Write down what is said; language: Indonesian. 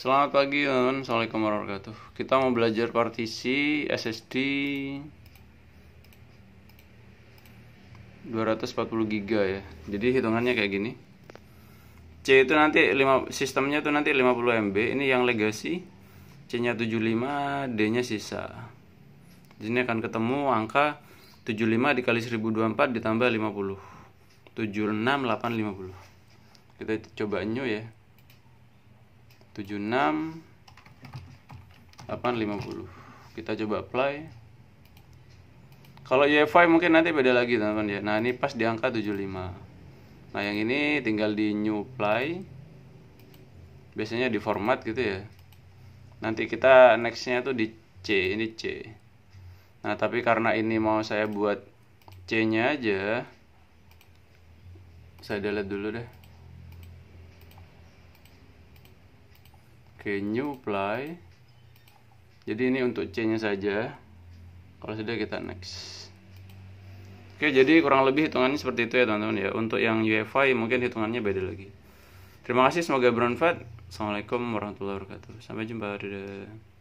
Selamat pagi, teman. Assalamualaikum warahmatullahi wabarakatuh. Kita mau belajar partisi SSD 240 GB ya. Jadi hitungannya kayak gini. C itu nanti 5 sistemnya itu nanti 50 MB. Ini yang legacy. C-nya 75, D-nya sisa. Jadi ini akan ketemu angka 75 dikali 1024 ditambah 50. 76850. Kita coba new ya. 76 850 kita coba apply kalau UEFI mungkin nanti beda lagi teman-teman ya nah ini pas di angka 75 nah yang ini tinggal di new apply biasanya di format gitu ya nanti kita nextnya tuh di C ini C nah tapi karena ini mau saya buat C nya aja saya delete dulu deh Oke, new apply. Jadi ini untuk C-nya saja. Kalau sudah kita next. Oke, jadi kurang lebih hitungannya seperti itu ya teman-teman ya. Untuk yang UEFI mungkin hitungannya beda lagi. Terima kasih, semoga bermanfaat. Assalamualaikum warahmatullahi wabarakatuh. Sampai jumpa. Dadah.